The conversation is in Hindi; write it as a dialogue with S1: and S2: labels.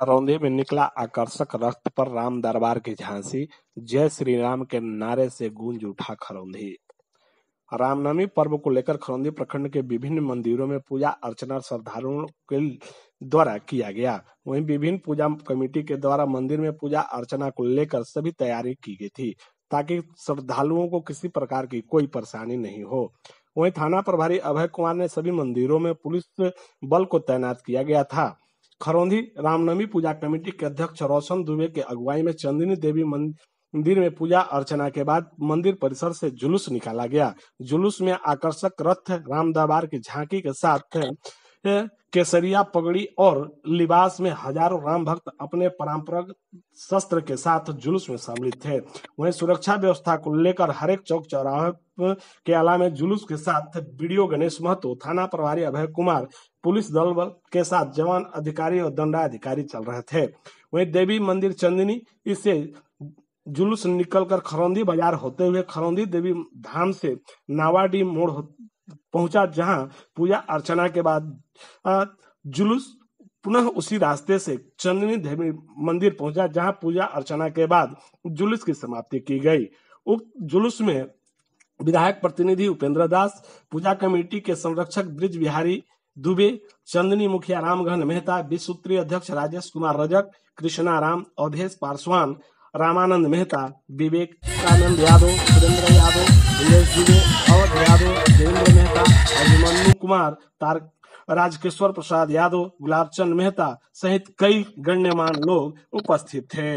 S1: खरौंदे में निकला आकर्षक रक्त पर राम दरबार की झांसी जय श्री राम के नारे से गूंज उठा खरौंदी रामनवमी पर्व को लेकर खरौंदी प्रखंड के विभिन्न मंदिरों में पूजा अर्चना श्रद्धालुओं के द्वारा किया गया वहीं विभिन्न पूजा कमेटी के द्वारा मंदिर में पूजा अर्चना को लेकर सभी तैयारी की गई थी ताकि श्रद्धालुओं को किसी प्रकार की कोई परेशानी नहीं हो वहीं थाना प्रभारी अभय कुमार ने सभी मंदिरों में पुलिस बल को तैनात किया गया था खरौंधी रामनवमी पूजा कमेटी के अध्यक्ष रोशन दुबे के अगुवाई में चंदिनी देवी मंदिर में पूजा अर्चना के बाद मंदिर परिसर से जुलूस निकाला गया जुलूस में आकर्षक रथ राम दरबार की झांकी के साथ केसरिया पगड़ी और लिबास में हजारों राम भक्त अपने परंपरागत शस्त्र के साथ जुलूस में शामिल थे वहीं सुरक्षा व्यवस्था को लेकर हरेक चौक चौराहे के अलावा में जुलूस के साथ वीडियो गणेश महतो थाना प्रभारी अभय कुमार पुलिस दल बल के साथ जवान अधिकारी और दंडाधिकारी चल रहे थे वहीं देवी मंदिर चंदनी इसे जुलूस निकलकर खरौंदी बाजार होते हुए खरौंदी देवी धाम से नावाडी मोड़ पहुंचा जहां पूजा अर्चना के बाद जुलूस पुनः उसी रास्ते से चंदनी देवी मंदिर पहुंचा जहां पूजा अर्चना के बाद जुलूस की समाप्ति की गई उक्त जुलूस में विधायक प्रतिनिधि उपेंद्र दास पूजा कमेटी के संरक्षक ब्रिज बिहारी दुबे चंदनी मुखिया रामघन मेहता विसूत्री अध्यक्ष राजेश कुमार रजक कृष्णा राम अवधेश पासवान रामानंद मेहता विवेक आनंद यादव सुरेंद्र यादव दिनेश दुबे कुमार तार राजकेश्वर प्रसाद यादव गुलाबचंद मेहता सहित कई गण्यमान लोग उपस्थित थे